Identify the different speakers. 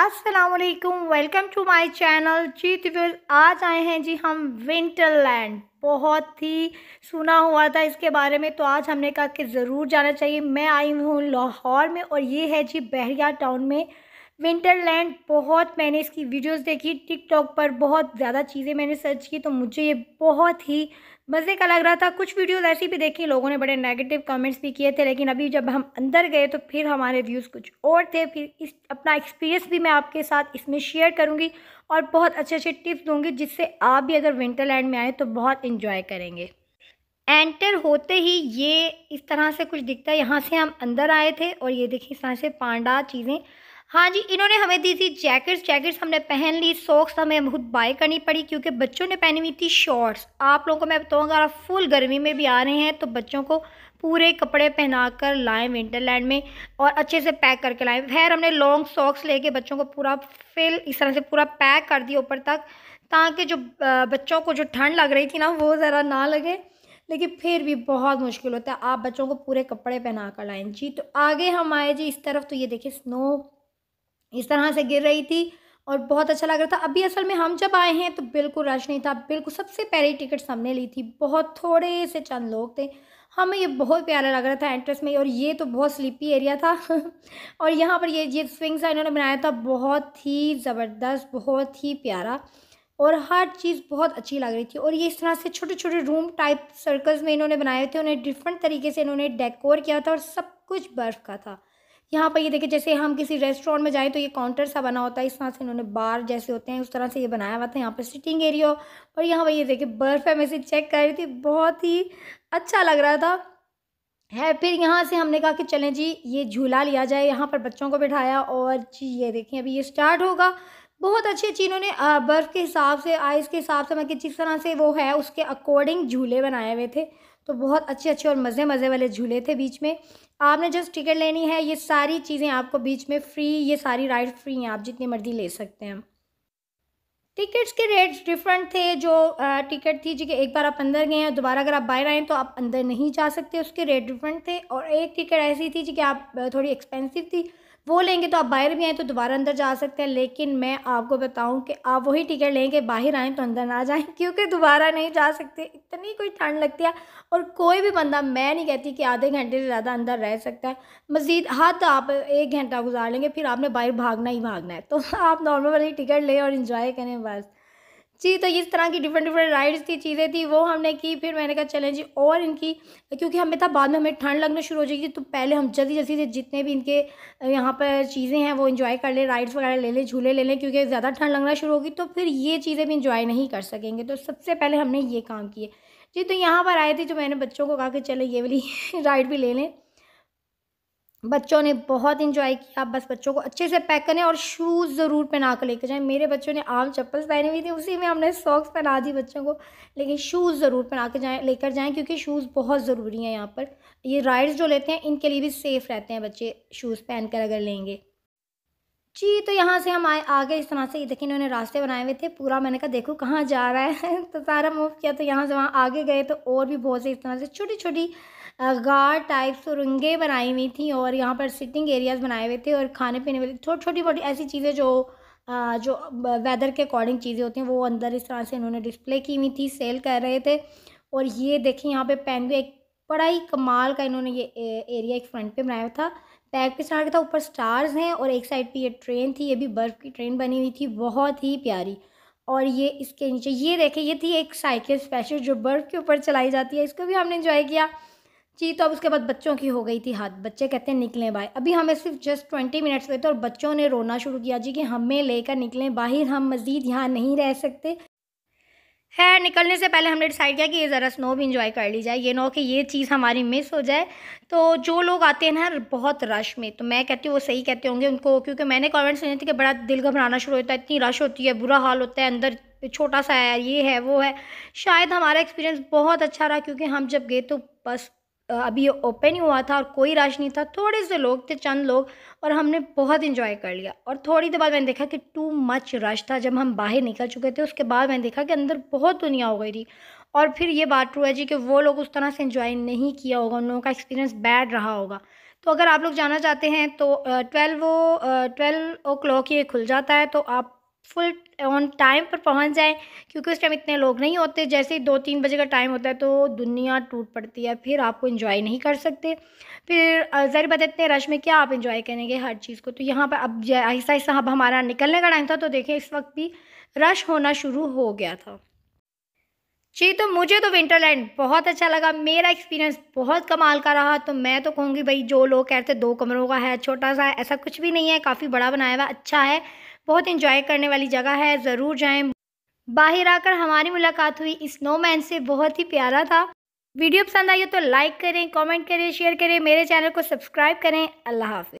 Speaker 1: असलकुम welcome to my channel जी आज आए हैं जी हम विंटरलैंड बहुत ही सुना हुआ था इसके बारे में तो आज हमने कहा कि ज़रूर जाना चाहिए मैं आई हूँ लाहौर में और ये है जी बहरिया टाउन में विंटरलैंड बहुत मैंने इसकी वीडियोस देखी टिकटॉक पर बहुत ज़्यादा चीज़ें मैंने सर्च की तो मुझे ये बहुत ही मज़े का लग रहा था कुछ वीडियोस ऐसी भी देखी लोगों ने बड़े नेगेटिव कमेंट्स भी किए थे लेकिन अभी जब हम अंदर गए तो फिर हमारे व्यूज़ कुछ और थे फिर इस अपना एक्सपीरियंस भी मैं आपके साथ इसमें शेयर करूँगी और बहुत अच्छे अच्छे टिप्स दूँगी जिससे आप भी अगर विंटरलैंड में आए तो बहुत इन्जॉय करेंगे एंटर होते ही ये इस तरह से कुछ दिखता है यहाँ से हम अंदर आए थे और ये देखिए इस तरह से पांडा चीज़ें हाँ जी इन्होंने हमें दी थी जैकेट्स जैकेट्स हमने पहन ली सॉक्स हमें बहुत बाय करनी पड़ी क्योंकि बच्चों ने पहनी हुई थी शॉर्ट्स आप लोगों को मैं बताऊँगा आप फुल गर्मी में भी आ रहे हैं तो बच्चों को पूरे कपड़े पहना कर लाएँ विंटरलैंड में और अच्छे से पैक करके लाएँ खैर हमने लॉन्ग सॉक्स लेके बच्चों को पूरा फिल इस तरह से पूरा पैक कर दिया ऊपर तक ताकि जो बच्चों को जो ठंड लग रही थी ना वो ज़रा ना लगे लेकिन फिर भी बहुत मुश्किल होता है आप बच्चों को पूरे कपड़े पहना कर लाएँ जी तो आगे हम आए जी इस तरफ तो ये देखिए स्नो इस तरह से गिर रही थी और बहुत अच्छा लग रहा था अभी असल में हम जब आए हैं तो बिल्कुल रश नहीं था बिल्कुल सबसे पहले टिकट्स हमने ली थी बहुत थोड़े से चंद लोग थे हमें ये बहुत प्यारा लग रहा था एंट्रेंस में और ये तो बहुत स्लीपी एरिया था और यहाँ पर ये ये स्विंग्स इन्होंने बनाया था बहुत ही ज़बरदस्त बहुत ही प्यारा और हर चीज़ बहुत अच्छी लग रही थी और ये इस तरह से छोटे छोटे रूम टाइप सर्कल्स में इन्होंने बनाए थे उन्हें डिफरेंट तरीके से इन्होंने डेकोर किया था और सब कुछ बर्फ़ का था यहाँ पर ये देखिए जैसे हम किसी रेस्टोरेंट में जाएँ तो ये काउंटर सा बना होता है इस तरह से इन्होंने बार जैसे होते हैं उस तरह से ये बनाया हुआ था यहाँ पर सिटिंग एरिया और यहाँ पर ये देखिए बर्फ़ है मैं इसे चेक कर रही थी बहुत ही अच्छा लग रहा था है फिर यहाँ से हमने कहा कि चलें जी ये झूला लिया जाए यहाँ पर बच्चों को बिठाया और जी ये देखें अभी ये स्टार्ट होगा बहुत अच्छी अच्छी इन्होंने बर्फ़ के हिसाब से आइस के हिसाब से मैं मतलब कि जिस तरह से वो है उसके अकॉर्डिंग झूले बनाए हुए थे तो बहुत अच्छे अच्छे और मज़े मज़े वाले झूले थे बीच में आपने जस्ट टिकट लेनी है ये सारी चीज़ें आपको बीच में फ्री ये सारी राइड फ्री हैं आप जितनी मर्ज़ी ले सकते हैं टिकट्स के रेट्स डिफरेंट थे जो टिकट थी जी कि एक बार आप अंदर गए हैं दोबारा अगर आप बाहर आएँ तो आप अंदर नहीं जा सकते उसके रेट डिफरेंट थे और एक टिकट ऐसी थी जी आप थोड़ी एक्सपेंसिव थी वो लेंगे तो आप बाहर भी आएँ तो दोबारा अंदर जा सकते हैं लेकिन मैं आपको बताऊं कि आप वही टिकट लेंगे बाहर आएँ तो अंदर ना जाएं क्योंकि दोबारा नहीं जा सकते इतनी कोई ठंड लगती है और कोई भी बंदा मैं नहीं कहती कि आधे घंटे से ज़्यादा अंदर रह सकता है मज़ीद हद आप एक घंटा गुजार लेंगे फिर आपने बाहर भागना ही भागना है तो आप नॉर्मल वाली टिकट लें और इन्जॉय करें बस जी तो इस तरह की डिफरेंट डिफरेंट राइड्स थी चीज़ें थी वो हमने की फिर मैंने कहा चलें जी और इनकी क्योंकि हमें था बाद में हमें ठंड लगना शुरू हो जाएगी तो पहले हम जल्दी जल्दी से जितने भी इनके यहाँ पर चीज़ें हैं वो इन्जॉय कर लें राइड्स वगैरह ले लें झूले ले लें क्योंकि ज़्यादा ठंड लगना शुरू होगी तो फिर ये चीज़ें भी इन्जॉय नहीं कर सकेंगे तो सबसे पहले हमने ये काम किए जी तो यहाँ पर आए थे जो मैंने बच्चों को कहा कि चलें ये वाली राइड भी ले लें बच्चों ने बहुत इन्जॉय किया आप बस बच्चों को अच्छे से पैक करें और शूज़ ज़रूर पहना कर लेके जाएं मेरे बच्चों ने आम चप्पल्स पहनी हुई थी उसी में हमने सॉक्स पहना दी बच्चों को लेकिन शूज़ ज़रूर पहना के जाएँ लेकर जाएं क्योंकि शूज़ बहुत ज़रूरी हैं यहाँ पर ये राइड्स जो लेते हैं इनके लिए भी सेफ़ रहते हैं बच्चे शूज़ पहन कर अगर लेंगे जी तो यहाँ से हम आए आगे इस तरह से ये देखिए इन्होंने रास्ते बनाए हुए थे पूरा मैंने कहा देखो कहाँ जा रहा है तो सारा मूव किया तो यहाँ से वहाँ आगे गए तो और भी बहुत से इस तरह से छोटी छोटी टाइप्स और रंगे बनाई हुई थी और यहाँ पर सिटिंग एरियाज़ बनाए हुए थे और खाने पीने वाले छोटी छोटी मोटी ऐसी चीज़ें जो जो वेदर के अकॉर्डिंग चीज़ें होती हैं वो अंदर इस तरह से इन्होंने डिस्प्ले की हुई थी सेल कर रहे थे और ये देखें यहाँ पे पैंग एक बड़ा ही कमाल का इन्होंने ये एरिया एक फ्रंट पे बनाया था बैक पे स्टार के था ऊपर स्टार्स हैं और एक साइड पे ये ट्रेन थी ये भी बर्फ़ की ट्रेन बनी हुई थी बहुत ही प्यारी और ये इसके नीचे ये देखें ये थी एक साइकिल स्पेशल जो बर्फ़ के ऊपर चलाई जाती है इसको भी हमने इन्जॉय किया जी तो अब उसके बाद बच्चों की हो गई थी हाथ बच्चे कहते हैं निकलें बाहर अभी हमें सिर्फ जस्ट ट्वेंटी मिनट्स हुए थे और बच्चों ने रोना शुरू किया जी कि हमें लेकर निकलें बाहर हम मज़ीद यहाँ नहीं रह सकते है निकलने से पहले हमने डिसाइड किया कि ये ज़रा स्नो भी इंजॉय कर ली जाए ये ना हो कि ये चीज़ हमारी मिस हो जाए तो जो लोग आते हैं ना बहुत रश में तो मैं कहती हूँ वो सही कहते होंगे उनको क्योंकि मैंने कमेंट सुने थे कि बड़ा दिल घबराना शुरू होता है इतनी रश होती है बुरा हाल होता है अंदर छोटा सा है ये है वो है शायद हमारा एक्सपीरियंस बहुत अच्छा रहा क्योंकि हम जब गए तो बस अभी ये ओपन हुआ था और कोई रश नहीं था थोड़े से लोग थे चंद लोग और हमने बहुत इन्जॉय कर लिया और थोड़ी देर बाद मैंने देखा कि टू मच रश था जब हम बाहर निकल चुके थे उसके बाद मैंने देखा कि अंदर बहुत दुनिया हो गई थी और फिर ये बात ट्रू है जी कि वो लोग उस तरह से इन्जॉय नहीं किया होगा उन लोगों का एक्सपीरियंस बैड रहा होगा तो अगर आप लोग जाना चाहते हैं तो ट्वेल्व ट्वेल्व ओ क्लॉक ये खुल जाता है तो आप फुल ऑन टाइम पर पहुंच जाए क्योंकि उस टाइम इतने लोग नहीं होते जैसे ही दो तीन बजे का टाइम होता है तो दुनिया टूट पड़ती है फिर आपको इन्जॉय नहीं कर सकते फिर जर बात इतने रश में क्या आप इन्जॉय करेंगे हर चीज़ को तो यहाँ पर अब ऐसा ऐसा अब हमारा निकलने का टाइम था तो देखें इस वक्त भी रश होना शुरू हो गया था जी तो मुझे तो विंटरलैंड बहुत अच्छा लगा मेरा एक्सपीरियंस बहुत कमाल का रहा तो मैं तो कहूँगी भाई जो लोग कहते दो कमरों का है छोटा सा है ऐसा कुछ भी नहीं है काफ़ी बड़ा बनाया हुआ अच्छा है बहुत इंजॉय करने वाली जगह है ज़रूर जाएँ बाहर आकर हमारी मुलाकात हुई स्नोमैन से बहुत ही प्यारा था वीडियो पसंद आई हो तो लाइक करें कमेंट करें शेयर करें मेरे चैनल को सब्सक्राइब करें अल्लाह हाफिज़